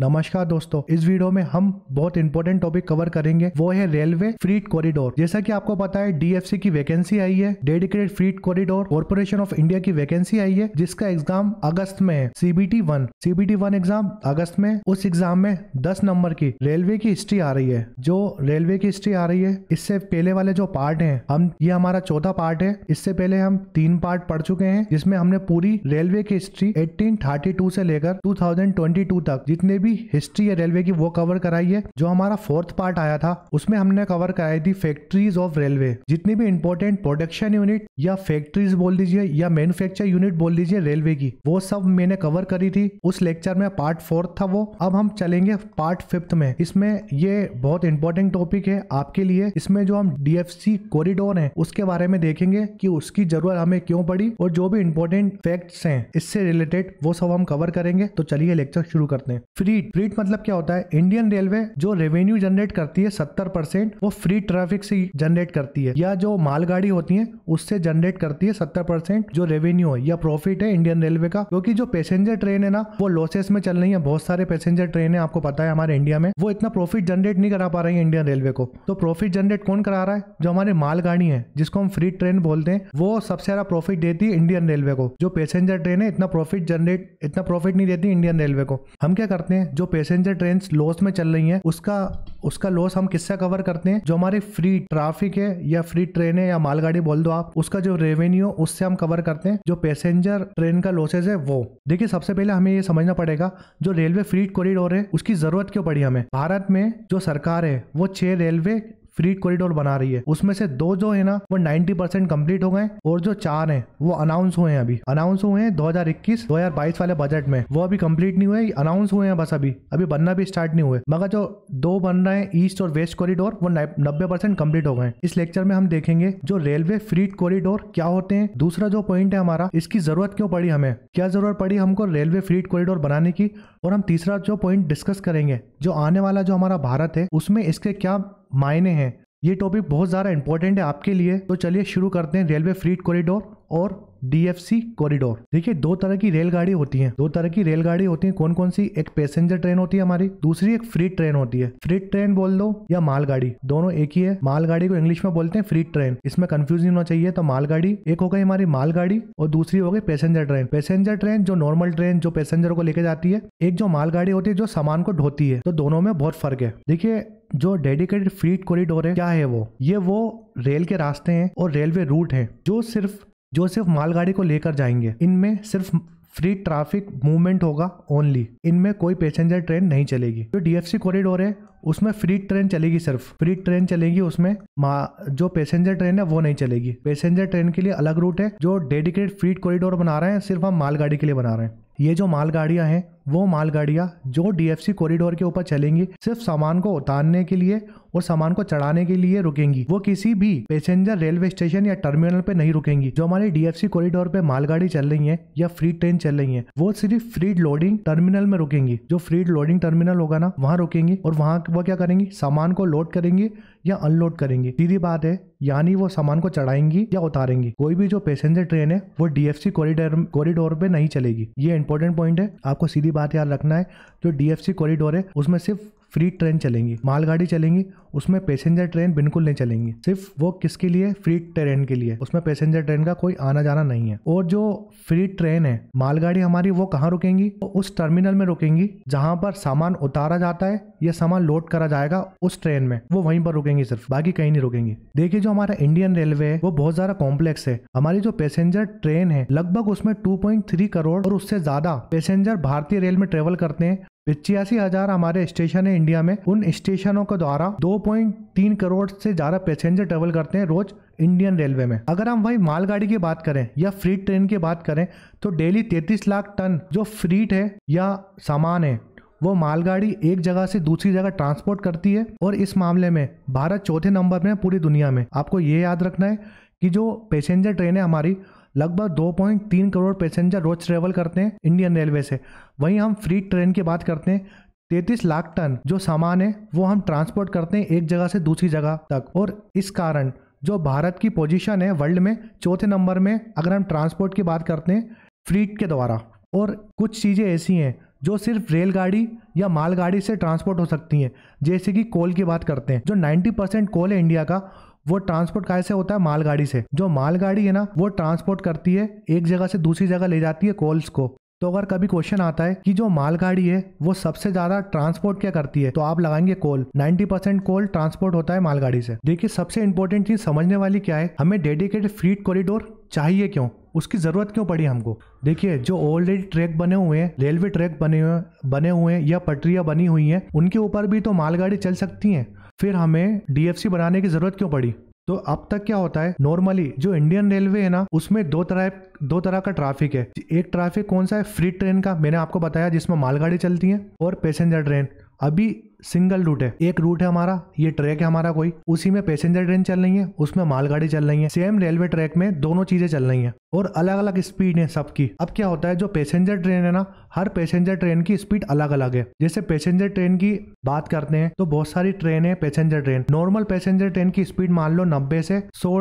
नमस्कार दोस्तों इस वीडियो में हम बहुत इंपॉर्टेंट टॉपिक कवर करेंगे वो है रेलवे फ्रीट कॉरिडोर जैसा कि आपको पता है डीएफसी की वैकेंसी आई है dedicated freight corridor corporation of India की वैकेंसी आई है जिसका एग्जाम अगस्त में है CBT one CBT one exam अगस्त में उस एग्जाम में दस नंबर की रेलवे की हिस्ट्री आ रही है जो रेलवे की हिस्ट्री आ रही है इससे पहले वाले जो पार्ट है हम ये हमारा चौथा पार्ट है इससे पहले हम तीन पार्ट पढ़ चुके हैं जिसमें हमने पूरी रेलवे की हिस्ट्री एटीन से लेकर टू तक जितने भी भी हिस्ट्री है रेलवे की वो कवर कराई है जो हमारा फोर्थ पार्ट आया था उसमें हमने कवर कराई थी फैक्ट्रीज ऑफ रेलवे जितनी भी इंपॉर्टेंट प्रोडक्शन यूनिट या फैक्ट्रीज बोल दीजिए या मैन्युफैक्चर यूनिट बोल दीजिए रेलवे की वो सब मैंने कवर करी थी उस लेक्चर में पार्ट फोर्थ था वो अब हम चलेंगे पार्ट फिफ्थ में इसमें ये बहुत इंपॉर्टेंट टॉपिक है आपके लिए इसमें जो हम डीएफसी कॉरिडोर है उसके बारे में देखेंगे कि उसकी जरूरत हमें क्यों पड़ी और जो भी इंपॉर्टेंट फैक्ट्स हैं इससे रिलेटेड वो सब हम कवर करेंगे तो चलिए लेक्चर शुरू करते हैं फ्री फ्रीट फ्रीट मतलब क्या होता है इंडियन रेलवे जो रेवेन्यू जनरेट करती है सत्तर परसेंट वो फ्री ट्रैफिक से जनरेट करती है या जो मालगाड़ी होती है उससे जनरेट करती है सत्तर परसेंट जो रेवेन्यू है या प्रॉफिट है इंडियन रेलवे का क्योंकि जो पैसेंजर ट्रेन है ना वो लॉसेस में चल रही है बहुत सारे पैसेंजर ट्रेन है आपको पता है हमारे इंडिया में वो इतना प्रॉफिट जनरेट नहीं करा पा रही है इंडियन रेलवे को तो प्रॉफिट जनरेट कौन करा रहा है जो हमारे मालगाड़ी है जिसको हम फ्री ट्रेन बोलते हैं वो सबसे ज्यादा प्रॉफिट देती है इंडियन रेलवे को जो पैसेंजर ट्रेन है इतना प्रॉफिट जनरेट इतना प्रॉफिट नहीं देती इंडियन रेलवे को हम क्या करते हैं जो पैसेंजर ट्रेन लॉस में चल रही है उसका उसका लॉस हम किससे कवर करते हैं जो हमारी फ्री ट्रैफिक है या फ्री ट्रेन है या मालगाड़ी बोल दो आप उसका जो रेवेन्यू उससे हम कवर करते हैं जो पैसेंजर ट्रेन का लॉसेज है वो देखिए सबसे पहले हमें ये समझना पड़ेगा जो रेलवे फ्री कॉरिडोर है उसकी जरूरत क्यों पड़ी हमें भारत में जो सरकार है वो छह रेलवे फ्री कॉरिडोर बना रही है उसमें से दो जो है ना वो नाइन्टी परसेंट कम्प्लीट हो गए और जो चार है वो अनाउंस हुए हैं अभी अनाउंस हुए हैं 2021 2022 वाले बजट में वो अभी कम्प्लीट नहीं हुए अनाउंस हुए हैं बस अभी अभी बनना भी स्टार्ट नहीं हुए मगर जो दो बन रहे हैं ईस्ट और वेस्ट कॉरिडोर वो नब्बे परसेंट कम्प्लीट हो गए इस लेक्चर में हम देखेंगे जो रेलवे फ्री कॉरिडोर क्या होते हैं दूसरा जो पॉइंट है हमारा इसकी जरूरत क्यों पड़ी हमें क्या जरूरत पड़ी हमको रेलवे फ्री कॉरिडोर बनाने की और हम तीसरा जो पॉइंट डिस्कस करेंगे जो आने वाला जो हमारा भारत है उसमें इसके क्या मायने हैं ये टॉपिक बहुत ज़्यादा इंपॉर्टेंट है आपके लिए तो चलिए शुरू करते हैं रेलवे फ्रीट कॉरिडोर और डीएफसी कॉरिडोर देखिए दो तरह की रेलगाड़ी होती है दो तरह की रेलगाड़ी होती है कौन कौन सी एक पैसेंजर ट्रेन होती है हमारी दूसरी एक फ्री ट्रेन होती है फ्री ट्रेन बोल दो या मालगाड़ी दोनों एक ही है मालगाड़ी को इंग्लिश में बोलते हैं फ्री ट्रेन इसमें कंफ्यूज नहीं होना चाहिए तो मालगाड़ी एक हो गई हमारी मालगाड़ी और दूसरी हो गई पैसेंजर ट्रेन पैसेंजर ट्रेन जो नॉर्मल ट्रेन जो पैसेंजर को लेके जाती है एक जो मालगाड़ी होती है जो सामान को ढोती है तो दोनों में बहुत फर्क है देखिये जो डेडिकेटेड फ्रीट कॉरिडोर है क्या है वो ये वो रेल के रास्ते हैं और रेलवे रूट हैं जो सिर्फ जो सिर्फ मालगाड़ी को लेकर जाएंगे इनमें सिर्फ फ्री ट्रैफिक मूवमेंट होगा ओनली इनमें कोई पैसेंजर ट्रेन नहीं चलेगी जो डीएफसी कॉरिडोर है उसमें फ्री ट्रेन चलेगी सिर्फ फ्री ट्रेन चलेगी उसमें जो पैसेंजर ट्रेन है वो नहीं चलेगी पैसेंजर ट्रेन के लिए अलग रूट है जो डेडिकेटेड फ्रीट कॉरिडोर बना रहे हैं सिर्फ हम मालगाड़ी के लिए बना रहे हैं ये जो मालगाड़ियाँ हैं वो मालगाड़ियाँ जो डीएफसी कॉरिडोर के ऊपर चलेंगी सिर्फ सामान को उतारने के लिए और सामान को चढ़ाने के लिए रुकेंगी वो किसी भी पैसेंजर रेलवे स्टेशन या टर्मिनल पे नहीं रुकेंगी जो हमारे डीएफसी कॉरिडोर पे मालगाड़ी चल रही है या फ्री ट्रेन चल रही है वो सिर्फ फ्री लोडिंग टर्मिनल में रुकेंगी जो फ्री लोडिंग टर्मिनल होगा ना वहाँ रुकेंगी और वहाँ वो क्या करेंगी सामान को लोड करेंगी या अनलोड करेंगी सीधी बात है यानी वो सामान को चढ़ाएंगी या उतारेंगी कोई भी जो पैसेंजर ट्रेन है वो डीएफसी कॉरिडोर कॉरिडोर पे नहीं चलेगी ये इंपॉर्टेंट पॉइंट है आपको सीधी बात याद रखना है जो डी एफ सी कॉरिडोर है उसमें सिर्फ फ्री ट्रेन चलेंगी मालगाड़ी चलेंगी उसमें पैसेंजर ट्रेन बिल्कुल नहीं चलेंगी सिर्फ वो किसके लिए फ्री ट्रेन के लिए उसमें पैसेंजर ट्रेन का कोई आना जाना नहीं है और जो फ्री ट्रेन है मालगाड़ी हमारी वो कहाँ रुकेंगी तो उस टर्मिनल में रुकेंगी जहाँ पर सामान उतारा जाता है या सामान लोड करा जाएगा उस ट्रेन में वो वहीं पर रुकेंगी सिर्फ बाकी कहीं नहीं रुकेंगी देखिए जो हमारा इंडियन रेलवे है वो बहुत ज्यादा कॉम्प्लेक्स है हमारी जो पैसेंजर ट्रेन है लगभग उसमें टू करोड़ और उससे ज्यादा पैसेंजर भारतीय रेल में ट्रेवल करते हैं पिचासी हजार हमारे स्टेशन है इंडिया में उन स्टेशनों के द्वारा 2.3 करोड़ से ज्यादा पैसेंजर ट्रेवल करते हैं रोज इंडियन रेलवे में अगर हम वही मालगाड़ी की बात करें या फ्री ट्रेन की बात करें तो डेली 33 लाख टन जो फ्रीट है या सामान है वो मालगाड़ी एक जगह से दूसरी जगह ट्रांसपोर्ट करती है और इस मामले में भारत चौथे नंबर में पूरी दुनिया में आपको ये याद रखना है कि जो पैसेंजर ट्रेन है हमारी लगभग 2.3 करोड़ पैसेंजर रोज ट्रेवल करते हैं इंडियन रेलवे से वहीं हम फ्री ट्रेन की बात करते हैं तैतीस लाख टन जो सामान है वो हम ट्रांसपोर्ट करते हैं एक जगह से दूसरी जगह तक और इस कारण जो भारत की पोजीशन है वर्ल्ड में चौथे नंबर में अगर हम ट्रांसपोर्ट की बात करते हैं फ्रीट के द्वारा और कुछ चीज़ें ऐसी हैं जो सिर्फ रेलगाड़ी या मालगाड़ी से ट्रांसपोर्ट हो सकती हैं जैसे कि कोल की बात करते हैं जो 90 परसेंट कोल है इंडिया का वो ट्रांसपोर्ट कैसे होता है मालगाड़ी से जो मालगाड़ी है ना वो ट्रांसपोर्ट करती है एक जगह से दूसरी जगह ले जाती है कोल्स को तो अगर कभी क्वेश्चन आता है कि जो मालगाड़ी है वो सबसे ज्यादा ट्रांसपोर्ट क्या करती है तो आप लगाएंगे कोल 90 परसेंट कोल ट्रांसपोर्ट होता है मालगाड़ी से देखिए सबसे इंपॉर्टेंट चीज समझने वाली क्या है हमें डेडिकेटेड फ्रीट कॉरिडोर चाहिए क्यों उसकी ज़रूरत क्यों पड़ी हमको देखिए जो ऑलरेडी ट्रैक बने हुए हैं रेलवे ट्रैक बने हुए बने हुए हैं या पटरियां बनी हुई हैं उनके ऊपर भी तो मालगाड़ी चल सकती हैं फिर हमें डीएफसी बनाने की जरूरत क्यों पड़ी तो अब तक क्या होता है नॉर्मली जो इंडियन रेलवे है ना उसमें दो तरह दो तरह का ट्रैफिक है एक ट्रैफिक कौन सा है फ्री ट्रेन का मैंने आपको बताया जिसमें मालगाड़ी चलती है और पैसेंजर ट्रेन अभी सिंगल रूट है एक रूट है हमारा ये ट्रैक है हमारा कोई उसी में पैसेंजर ट्रेन चल रही है उसमें मालगाड़ी चल रही है सेम रेलवे ट्रैक में दोनों चीजें चल रही हैं और अलग अलग स्पीड है सबकी अब क्या होता है जो पैसेंजर ट्रेन है ना हर पैसेंजर ट्रेन की स्पीड अलग अलग है जैसे पैसेंजर ट्रेन की बात करते हैं तो बहुत सारी ट्रेन है passenger train normal passenger train की स्पीड मान लो नब्बे से सौ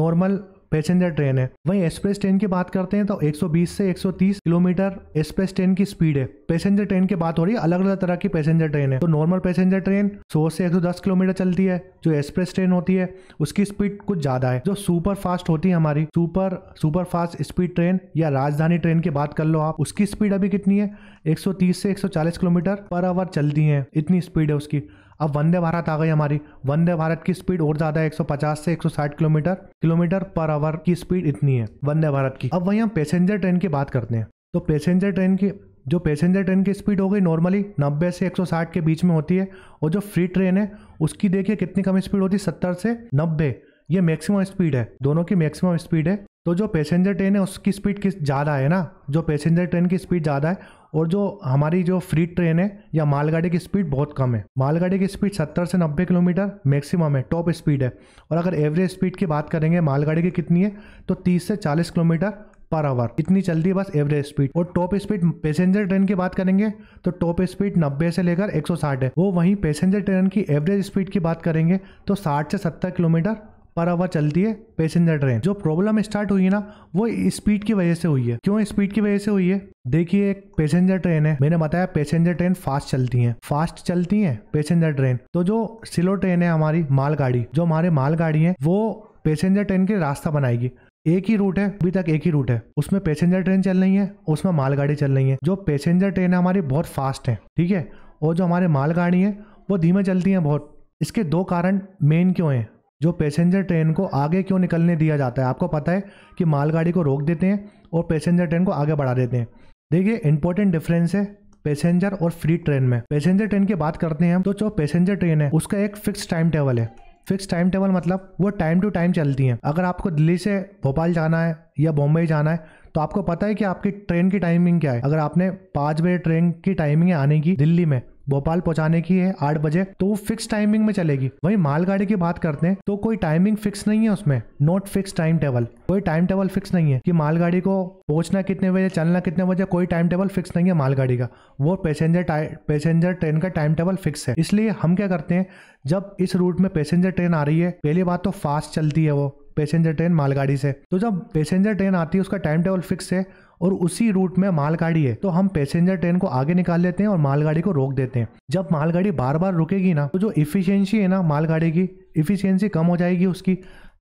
नॉर्मल पैसेंजर ट्रेन है वहीं एक्सप्रेस ट्रेन की बात करते हैं तो 120 से 130 किलोमीटर एक्सप्रेस ट्रेन की स्पीड है पैसेंजर ट्रेन की बात हो रही है अलग अलग तरह की पैसेंजर ट्रेन है तो नॉर्मल पैसेंजर ट्रेन 100 से 110 किलोमीटर चलती है जो एक्सप्रेस ट्रेन होती है उसकी स्पीड कुछ ज्यादा है जो सुपर फास्ट होती है हमारी super super fast speed train या राजधानी ट्रेन की बात कर लो आप उसकी स्पीड अभी कितनी है 130 से 140 किलोमीटर पर आवर चलती है इतनी स्पीड है उसकी अब वंदे भारत आ गई हमारी वंदे भारत की स्पीड और ज्यादा है 150 से 160 किलोमीटर किलोमीटर पर आवर की स्पीड इतनी है वंदे भारत की अब वही हम पैसेंजर ट्रेन की बात करते हैं तो पैसेंजर ट्रेन की जो पैसेंजर ट्रेन की स्पीड हो गई नॉर्मली 90 से 160 के बीच में होती है और जो फ्री ट्रेन है उसकी देखिए कितनी कम स्पीड होती है सत्तर से नब्बे ये मैक्सिमम स्पीड है दोनों की मैक्सिमम स्पीड है तो जो पैसेंजर ट्रेन है उसकी स्पीड किस ज़्यादा है ना जो पैसेंजर ट्रेन की स्पीड ज़्यादा है और जो हमारी जो फ्री ट्रेन है या मालगाड़ी की स्पीड बहुत कम है मालगाड़ी की स्पीड 70 से 90 किलोमीटर मैक्सिमम है टॉप स्पीड है और अगर एवरेज स्पीड की बात करेंगे मालगाड़ी की कितनी है तो 30 से 40 किलोमीटर पर आवर इतनी चलती है बस एवरेज स्पीड और टॉप स्पीड पैसेंजर ट्रेन की बात करेंगे तो टॉप स्पीड 90 से लेकर 160 है वो वहीं पैसेंजर ट्रेन की एवरेज स्पीड की बात करेंगे तो 60 से 70 किलोमीटर पर आवर चलती है पैसेंजर ट्रेन जो प्रॉब्लम स्टार्ट हुई है ना वो स्पीड की वजह से हुई है क्यों स्पीड की वजह से हुई है देखिए एक पैसेंजर ट्रेन है मैंने बताया पैसेंजर ट्रेन फास्ट चलती है फास्ट चलती है पैसेंजर ट्रेन तो जो स्लो ट्रेन है हमारी मालगाड़ी जो हमारे मालगाड़ी है वो पैसेंजर ट्रेन के रास्ता बनाएगी एक ही रूट है अभी तक एक ही रूट है उसमें पैसेंजर ट्रेन चल रही है उसमें मालगाड़ी चल रही है जो पैसेंजर ट्रेन है हमारी बहुत फास्ट है ठीक है और जो हमारे मालगाड़ी है वो धीमे चलती हैं बहुत इसके दो कारण मेन क्यों हैं जो पैसेंजर ट्रेन को आगे क्यों निकलने दिया जाता है आपको पता है कि मालगाड़ी को रोक देते हैं और पैसेंजर ट्रेन को आगे बढ़ा देते हैं देखिए इंपॉर्टेंट डिफरेंस है पैसेंजर और फ्री ट्रेन में पैसेंजर ट्रेन की बात करते हैं हम तो जो पैसेंजर ट्रेन है उसका एक फिक्स टाइम टेबल है फिक्स टाइम टेबल मतलब वो टाइम टू टाइम चलती हैं अगर आपको दिल्ली से भोपाल जाना है या बॉम्बे जाना है तो आपको पता है कि आपकी ट्रेन की टाइमिंग क्या है अगर आपने पाँच बजे ट्रेन की टाइमिंग है आने की दिल्ली में भोपाल पहुंचाने की है आठ बजे तो वो फिक्स टाइमिंग में चलेगी वही मालगाड़ी की बात करते हैं तो कोई टाइमिंग फिक्स नहीं है उसमें नॉट फिक्स टाइम टेबल कोई टाइम टेबल फिक्स नहीं है कि मालगाड़ी को पहुंचना कितने बजे चलना कितने बजे कोई टाइम टेबल फिक्स नहीं है मालगाड़ी का वो पैसेंजर पैसेंजर ट्रेन का टाइम टेबल फिक्स है इसलिए हम क्या करते हैं जब इस रूट में पैसेंजर ट्रेन आ रही है पहली बात तो फास्ट चलती है वो पैसेंजर ट्रेन मालगाड़ी से तो जब पैसेंजर ट्रेन आती है उसका टाइम टेबल फिक्स है और उसी रूट में मालगाड़ी है तो हम पैसेंजर ट्रेन को आगे निकाल लेते हैं और मालगाड़ी को रोक देते हैं जब मालगाड़ी बार बार रुकेगी ना तो जो इफिशियंसी है ना मालगाड़ी की इफिशियंसी कम हो जाएगी उसकी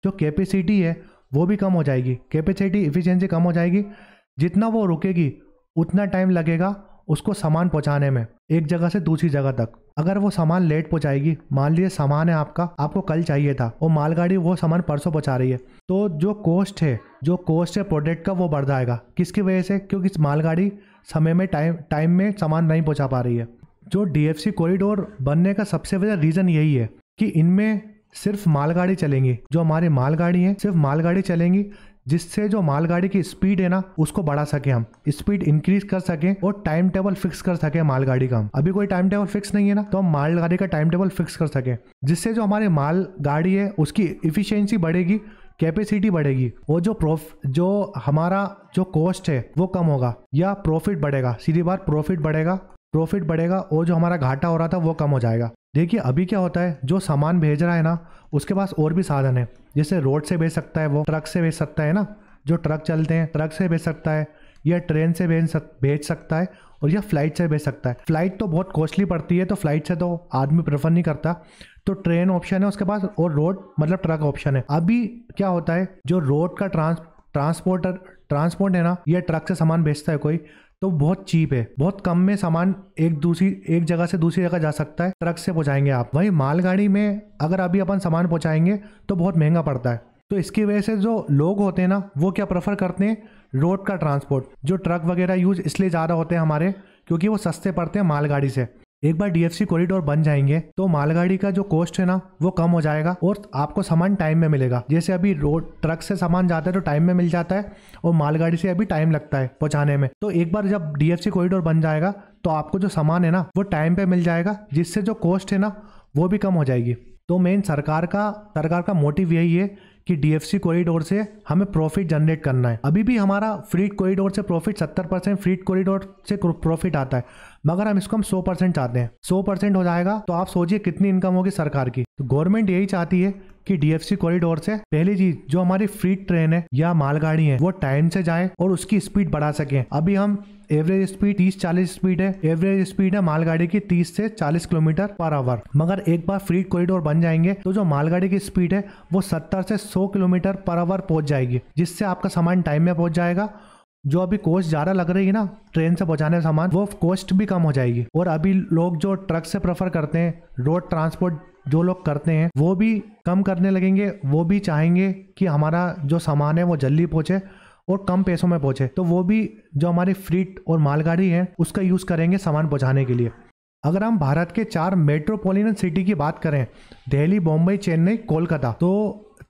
जो कैपेसिटी है वो भी कम हो जाएगी कैपेसिटी इफिशियंसी कम हो जाएगी जितना वो रुकेगी उतना टाइम लगेगा उसको सामान पहुंचाने में एक जगह से दूसरी जगह तक अगर वो सामान लेट पहुंचाएगी मान लीजिए सामान है आपका आपको कल चाहिए था और मालगाड़ी वो सामान परसों पहुंचा रही है तो जो कॉस्ट है जो कॉस्ट है प्रोडक्ट का वो बढ़ जाएगा किसकी वजह से क्योंकि मालगाड़ी समय में टाइम टाइम में सामान नहीं पहुंचा पा रही है जो डी कॉरिडोर बनने का सबसे बड़ा रीज़न यही है कि इनमें सिर्फ मालगाड़ी चलेंगी जो हमारी मालगाड़ी है सिर्फ मालगाड़ी चलेंगी जिससे जो मालगाड़ी की स्पीड है ना उसको बढ़ा सके हम स्पीड इंक्रीज कर सके और टाइम टेबल फिक्स कर सके मालगाड़ी का हम अभी कोई टाइम टेबल फिक्स नहीं है ना तो हम मालगाड़ी का टाइम टेबल फिक्स कर सके जिससे जो हमारी गाड़ी है उसकी इफिशियंसी बढ़ेगी कैपेसिटी बढ़ेगी और जो प्रोफ जो हमारा जो कॉस्ट है वो कम होगा या प्रॉफिट बढ़ेगा सीधी बात प्रॉफिट बढ़ेगा प्रॉफिट बढ़ेगा और जो हमारा घाटा हो रहा था वो कम हो जाएगा देखिए अभी क्या होता है जो सामान भेज रहा है ना उसके पास और भी साधन है जैसे रोड से बेच सकता है वो ट्रक से बेच सकता है ना जो ट्रक चलते हैं ट्रक से बेच सकता है या ट्रेन से भेज सक सकता है और या फ्लाइट से बेच सकता है फ्लाइट तो बहुत कॉस्टली पड़ती है तो फ्लाइट से तो आदमी प्रेफर नहीं करता तो ट्रेन ऑप्शन है उसके पास और रोड मतलब ट्रक ऑप्शन है अभी क्या होता है जो रोड का ट्रांस ट्रांसपोर्टर ट्रांसपोर्ट है ना ये ट्रक से सामान बेचता है कोई तो बहुत चीप है बहुत कम में सामान एक दूसरी एक जगह से दूसरी जगह जा सकता है ट्रक से पहुँचाएंगे आप वहीं मालगाड़ी में अगर अभी अपन सामान पहुँचाएंगे तो बहुत महंगा पड़ता है तो इसकी वजह से जो लोग होते हैं ना वो क्या प्रेफर करते हैं रोड का ट्रांसपोर्ट जो ट्रक वगैरह यूज इसलिए ज़्यादा होते हैं हमारे क्योंकि वो सस्ते पड़ते हैं मालगाड़ी से एक बार डीएफसी कॉरिडोर बन जाएंगे तो मालगाड़ी का जो कॉस्ट है ना वो कम हो जाएगा और आपको सामान टाइम में मिलेगा जैसे अभी रोड ट्रक से सामान जाता है तो टाइम में मिल जाता है और मालगाड़ी से अभी टाइम लगता है पहुंचाने में तो एक बार जब डीएफसी कॉरिडोर बन जाएगा तो आपको जो सामान है ना वो टाइम पे मिल जाएगा जिससे जो कॉस्ट है ना वो भी कम हो जाएगी तो मेन सरकार का सरकार का मोटिव यही है कि डीएफसी कॉरिडोर से हमें प्रॉफिट जनरेट करना है अभी भी हमारा फ्रीड कॉरिडोर से प्रॉफिट सत्तर परसेंट फ्रीड कॉरिडोर से प्रॉफिट आता है मगर हम इसको हम सौ परसेंट चाहते हैं सौ परसेंट हो जाएगा तो आप सोचिए कितनी इनकम होगी सरकार की तो गवर्नमेंट यही चाहती है कि डीएफसी कॉरिडोर से पहली चीज जो हमारी फ्री ट्रेन है या मालगाड़ी है वो टाइम से जाए और उसकी स्पीड बढ़ा सके अभी हम एवरेज स्पीड 30-40 स्पीड है एवरेज स्पीड है मालगाड़ी की 30 से 40 किलोमीटर पर आवर मगर एक बार फ्रीट कॉरिडोर बन जाएंगे तो जो मालगाड़ी की स्पीड है वो 70 से 100 किलोमीटर पर आवर पहुंच जाएगी जिससे आपका सामान टाइम में पहुंच जाएगा जो अभी कोस्ट ज़्यादा लग रही है ना ट्रेन से पहुंचाने सामान वो कोस्ट भी कम हो जाएगी और अभी लोग जो ट्रक से प्रेफर करते हैं रोड ट्रांसपोर्ट जो लोग करते हैं वो भी कम करने लगेंगे वो भी चाहेंगे कि हमारा जो सामान है वो जल्दी पहुँचे और कम पैसों में पहुँचे तो वो भी जो हमारी फ्रीट और मालगाड़ी है उसका यूज़ करेंगे सामान पहुँचाने के लिए अगर हम भारत के चार मेट्रोपॉलिटन सिटी की बात करें दिल्ली बॉम्बई चेन्नई कोलकाता तो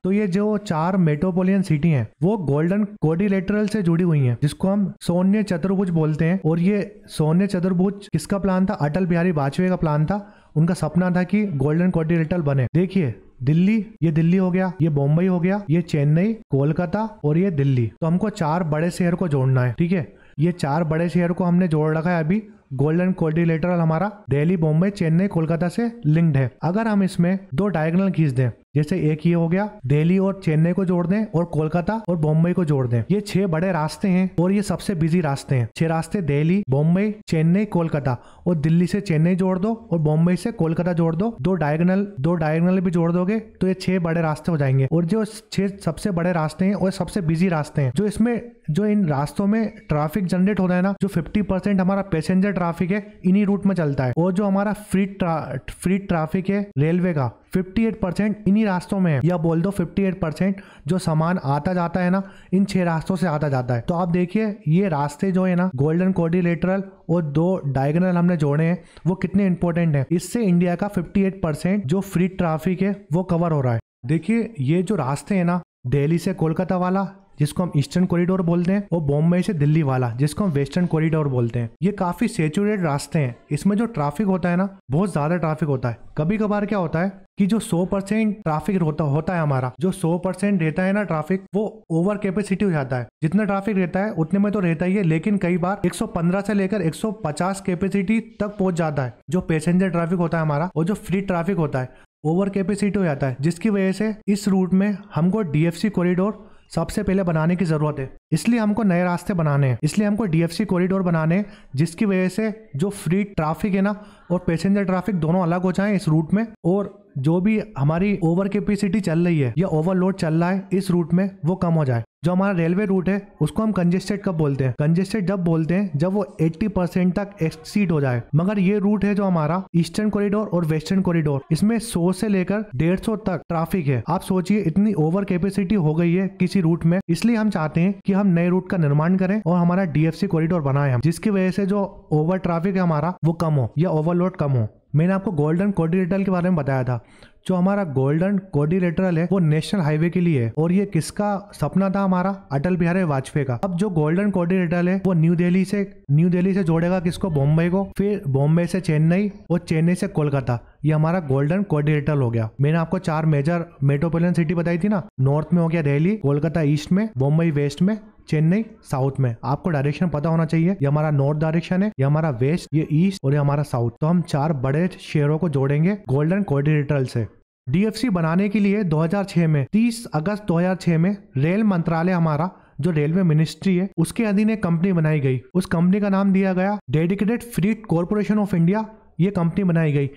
तो ये जो चार मेट्रोपोलियन सिटी हैं वो गोल्डन कोडिलेटरल से जुड़ी हुई हैं जिसको हम सौन्य चतुर्भुज बोलते हैं और ये सौन्य चतुर्भुज किसका प्लान था अटल बिहारी वाजपेयी का प्लान था उनका सपना था कि गोल्डन कोडिलेटरल बने देखिए दिल्ली ये दिल्ली हो गया ये बॉम्बई हो गया ये चेन्नई कोलकाता और ये दिल्ली तो हमको चार बड़े शहर को जोड़ना है ठीक है ये चार बड़े शहर को हमने जोड़ रखा है अभी गोल्डन कोर्डिलेटरल हमारा दिल्ली बॉम्बे चेन्नई कोलकाता से लिंक्ड है अगर हम इसमें दो डायगनल खींच दें जैसे एक ये हो गया दिल्ली और चेन्नई को जोड़ दें और कोलकाता और बॉम्बे को जोड़ दें ये छह बड़े रास्ते हैं और ये सबसे बिजी रास्ते हैं छह रास्ते दिल्ली बॉम्बे चेन्नई कोलकाता और दिल्ली से चेन्नई जोड़ दो और बॉम्बे से कोलकाता जोड़ दो दो डायगनल दो डायगनल भी जोड़ दोगे तो ये छह बड़े रास्ते हो जाएंगे और जो छह सबसे बड़े रास्ते हैं और सबसे बिजी रास्ते हैं जो इसमें जो इन रास्तों में ट्रैफिक जनरेट होता है ना जो फिफ्टी परसेंट हमारा पैसेंजर ट्रैफिक है इन्हीं रूट में चलता है और जो हमारा फ्री ट्रा, फ्री ट्रैफिक है रेलवे का 58% इन्हीं रास्तों में है या बोल दो 58% जो सामान आता जाता है ना इन छह रास्तों से आता जाता है तो आप देखिए ये रास्ते जो है ना गोल्डन कोडिलेटरल और दो डायगोनल हमने जोड़े हैं वो कितने इंपॉर्टेंट है इससे इंडिया का 58% जो फ्री ट्राफिक है वो कवर हो रहा है देखिए ये जो रास्ते है ना दिल्ली से कोलकाता वाला जिसको हम ईस्टर्न कॉरिडोर बोलते हैं और बॉम्बे से दिल्ली वाला जिसको हम वेस्टर्न कॉरिडोर बोलते हैं ये काफी सेचुरेट रास्ते हैं इसमें जो ट्रैफिक होता है ना बहुत ज्यादा ट्रैफिक होता है कभी कभार क्या होता है कि जो 100 परसेंट ट्राफिक होता, होता है हमारा जो 100 परसेंट रहता है ना ट्रैफिक वो ओवर कैपेसिटी हो जाता है जितना ट्रैफिक रहता है उतने में तो रहता ही है लेकिन कई बार 115 से लेकर 150 कैपेसिटी तक पहुंच जाता है जो पैसेंजर ट्रैफिक होता है हमारा और जो फ्री ट्रैफिक होता है ओवर कैपेसिटी हो जाता है जिसकी वजह से इस रूट में हमको डीएफसी कॉरिडोर सबसे पहले बनाने की ज़रूरत है इसलिए हमको नए रास्ते बनाने हैं इसलिए हमको डीएफसी कॉरिडोर बनाने हैं जिसकी वजह से जो फ्री ट्रैफिक है ना और पैसेंजर ट्रैफिक दोनों अलग हो जाएं इस रूट में और जो भी हमारी ओवर कैपेसिटी चल रही है या ओवरलोड चल रहा है इस रूट में वो कम हो जाए जो हमारा रेलवे रूट है उसको हम कंजेस्टेड कब बोलते हैं कंजेस्टेड जब बोलते हैं जब वो 80 परसेंट तक एक्सीड हो जाए मगर ये रूट है जो हमारा ईस्टर्न कॉरिडोर और वेस्टर्न कॉरिडोर इसमें 100 से लेकर 150 तक ट्रैफिक है आप सोचिए इतनी ओवर कैपेसिटी हो गई है किसी रूट में इसलिए हम चाहते हैं कि हम नए रूट का निर्माण करें और हमारा डीएफसी कॉरिडोर बनाए हम जिसकी वजह से जो ओवर ट्रैफिक है हमारा वो कम हो या ओवरलोड कम हो मैंने आपको गोल्डन कोर्डिनेटल के बारे में बताया था जो हमारा गोल्डन कोडिलेटरल है वो नेशनल हाईवे के लिए है और ये किसका सपना था हमारा अटल बिहारी वाजपेयी का अब जो गोल्डन कोडिलेटरल है वो न्यू दिल्ली से न्यू दिल्ली से जोड़ेगा किसको बॉम्बे को फिर बॉम्बे से चेन्नई और चेन्नई से कोलकाता ये हमारा गोल्डन कोऑर्डिनेटर हो गया मैंने आपको चार मेजर मेट्रोपोलिटन सिटी बताई थी ना नॉर्थ में हो गया दिल्ली कोलकाता ईस्ट में बॉम्बई वेस्ट में चेन्नई साउथ में आपको डायरेक्शन पता होना चाहिए ये हमारा नॉर्थ डायरेक्शन है ये हमारा वेस्ट ये ईस्ट और ये हमारा साउथ तो हम चार बड़े शहरों को जोड़ेंगे गोल्डन कोर्डिनेटरल से डीएफसी बनाने के लिए 2006 में 30 अगस्त 2006 में रेल मंत्रालय हमारा जो रेलवे मिनिस्ट्री है उसके अधीन एक कंपनी बनाई गई उस कंपनी का नाम दिया गया dedicated fleet corporation of India ये कंपनी बनाई गई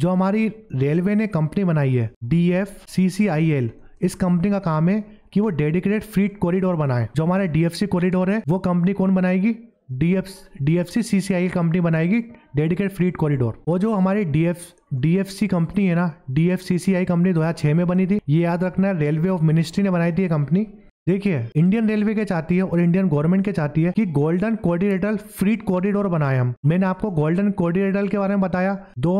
जो हमारी रेलवे ने कंपनी बनाई है D F C C I L इस कंपनी का काम है कि वो डेडिकेटेड फ्रीट कॉरिडोर बनाए जो हमारे डीएफसी कॉरिडोर है वो कंपनी कौन बनाएगी डी एफ डी कंपनी बनाएगी डेडिकेट फ्रीट कॉरिडोर वो जो हमारी D F D F C company है ना D F C C I company दो हज़ार छह में बनी थी ये याद रखना है रेलवे ऑफ मिनिस्ट्री ने बनाई थी ये कंपनी देखिए इंडियन रेलवे के चाहती है और इंडियन गवर्नमेंट के चाहती है कि गोल्डन कोऑर्डिनेटल फ्रीट कॉरिडोर बनाए हम मैंने आपको गोल्डन कोऑर्डिनेटल के बारे में बताया दो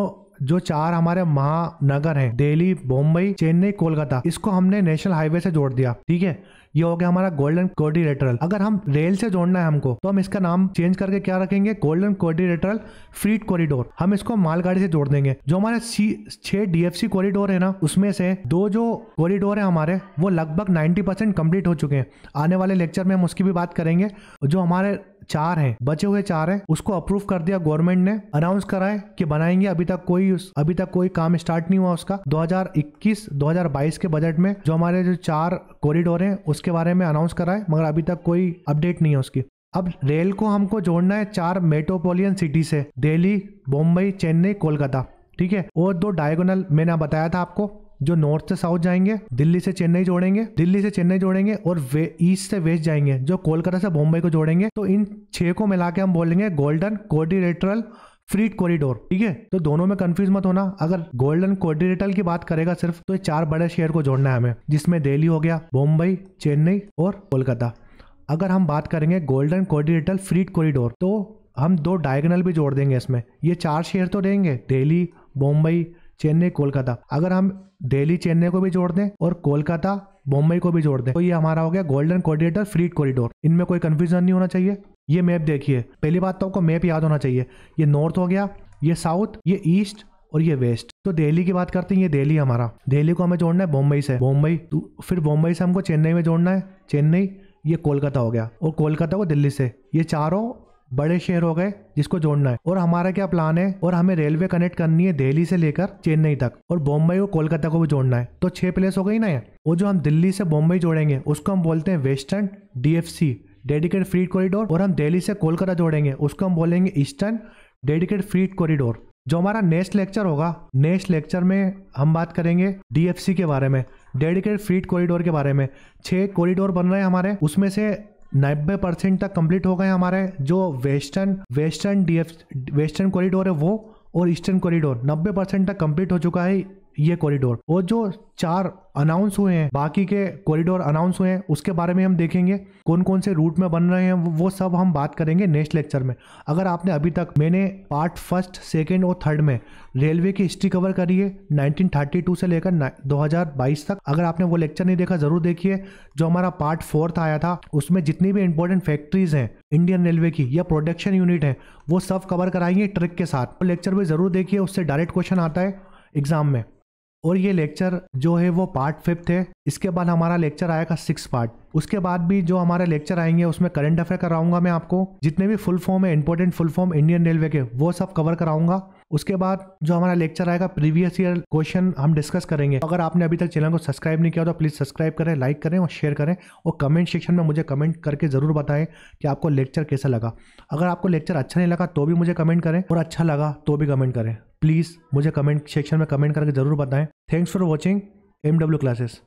जो चार हमारे महानगर हैं दिल्ली बम्बई चेन्नई कोलकाता इसको हमने नेशनल हाईवे से जोड़ दिया ठीक है ये हो गया हमारा गोल्डन कोर्डिलेटरल अगर हम रेल से जोड़ना है हमको तो हम इसका नाम चेंज करके क्या रखेंगे गोल्डन कोर्डिलेटरल फ्रीट कॉरिडोर हम इसको मालगाड़ी से जोड़ देंगे जो हमारे सी छह डीएफसी कॉरिडोर है ना उसमें से दो जो कॉरिडोर है हमारे वो लगभग नाइन्टी परसेंट कंप्लीट हो चुके हैं आने वाले लेक्चर में हम उसकी भी बात करेंगे जो हमारे चार हैं बचे हुए चार है उसको अप्रूव कर दिया गवर्नमेंट ने अनाउंस करा है कि बनाएंगे अभी तक कोई अभी तक कोई काम स्टार्ट नहीं हुआ उसका 2021 2022 के बजट में जो हमारे जो चार कॉरिडोर हैं उसके बारे में अनाउंस करा है मगर अभी तक कोई अपडेट नहीं है उसकी अब रेल को हमको जोड़ना है चार मेट्रोपोलियन सिटी से दिल्ली बॉम्बई चेन्नई कोलकाता ठीक है और दो डायगोनल मैंने बताया था आपको जो नॉर्थ से साउथ जाएंगे दिल्ली से चेन्नई जोड़ेंगे दिल्ली से चेन्नई जोड़ेंगे और ईस्ट से वेस्ट जाएंगे जो कोलकाता से बॉम्बे को जोड़ेंगे तो इन छह को मिला के हम बोलेंगे गोल्डन कोर्डिनेटरल फ्रीट कॉरिडोर ठीक है तो दोनों में कंफ्यूज मत होना अगर गोल्डन कोर्डिनेटल की बात करेगा सिर्फ तो चार बड़े शहर को जोड़ना है हमें जिसमें दिल्ली हो गया बॉम्बई चेन्नई और कोलकाता अगर हम बात करेंगे गोल्डन कोर्डिनेटल फ्रीड कॉरिडोर तो हम दो डायगनल भी जोड़ देंगे इसमें ये चार शहर तो देंगे दिल्ली बॉम्बई चेन्नई कोलकाता अगर हम दिल्ली चेन्नई को भी जोड़ दें और कोलकाता बॉम्बई को भी जोड़ दें तो ये हमारा हो गया गोल्डन कॉरिडोर फ्रीट कॉरिडोर इनमें कोई कन्फ्यूजन नहीं होना चाहिए ये मैप देखिए पहली बात तो आपको मैप याद होना चाहिए ये नॉर्थ हो गया ये साउथ ये ईस्ट और ये वेस्ट तो दिल्ली की बात करते हैं ये दिल्ली हमारा दिल्ली को हमें जोड़ना है बॉम्बई से बम्बई तो फिर बम्बई से हमको चेन्नई में जोड़ना है चेन्नई ये कोलकाता हो गया और कोलकाता को दिल्ली से ये चारों बड़े शहर हो गए जिसको जोड़ना है और हमारा क्या प्लान है और हमें रेलवे कनेक्ट करनी है दिल्ली से लेकर चेन्नई तक और बॉम्बे और कोलकाता को भी जोड़ना है तो छह प्लेस हो गई ना यार और जो हम दिल्ली से बॉम्बई जोड़ेंगे उसको हम बोलते हैं western DFC dedicated freight corridor और हम दिल्ली से कोलकाता जोड़ेंगे उसको हम बोलेंगे ईस्टर्न डेडिकेटेड फ्रीड कॉरिडोर जो हमारा नेक्स्ट लेक्चर होगा नेक्स्ट लेक्चर में हम बात करेंगे डीएफसी के बारे में डेडिकेटेड फ्रीड कॉरिडोर के बारे में छह कॉरिडोर बन रहे हैं हमारे उसमें से नब्बे परसेंट तक कंप्लीट हो गए हमारे जो western western D western corridor है वो और ईस्टर्न कॉरिडोर नब्बे परसेंट तक कंप्लीट हो चुका है ये कॉरिडोर और जो चार अनाउंस हुए हैं बाकी के कॉरिडोर अनाउंस हुए हैं उसके बारे में हम देखेंगे कौन कौन से रूट में बन रहे हैं वो सब हम बात करेंगे नेक्स्ट लेक्चर में अगर आपने अभी तक मैंने पार्ट फर्स्ट सेकेंड और थर्ड में रेलवे की हिस्ट्री कवर करी है नाइनटीन से लेकर दो तक अगर आपने वो लेक्चर नहीं देखा जरूर देखिए जो हमारा पार्ट फोर्थ आया था उसमें जितनी भी इंपॉर्टेंट फैक्ट्रीज हैं इंडियन रेलवे की या प्रोडक्शन यूनिट है वो सब कवर कराएंगे ट्रिक के साथ लेक्चर भी जरूर देखिए उससे डायरेक्ट क्वेश्चन आता है एग्जाम में और ये लेक्चर जो है वो पार्ट फिफ्थ है इसके बाद हमारा लेक्चर आएगा सिक्स पार्ट उसके बाद भी जो हमारे लेक्चर आएंगे उसमें करंट अफेयर कराऊंगा मैं आपको जितने भी फुल फॉर्म है important full form Indian railway के वो सब कवर कराऊंगा उसके बाद जो हमारा लेक्चर आएगा प्रीवियस ईयर क्वेश्चन हम डिस्कस करेंगे अगर आपने अभी तक चैनल को सब्सक्राइब नहीं किया तो प्लीज़ सब्सक्राइब करें लाइक करें और शेयर करें और कमेंट सेक्शन में मुझे कमेंट करके ज़रूर बताएं कि आपको लेक्चर कैसा लगा अगर आपको लेक्चर अच्छा नहीं लगा तो भी मुझे कमेंट करें और अच्छा लगा तो भी कमेंट करें प्लीज़ मुझे कमेंट सेक्शन में कमेंट करके ज़रूर बताएं thanks for watching M classes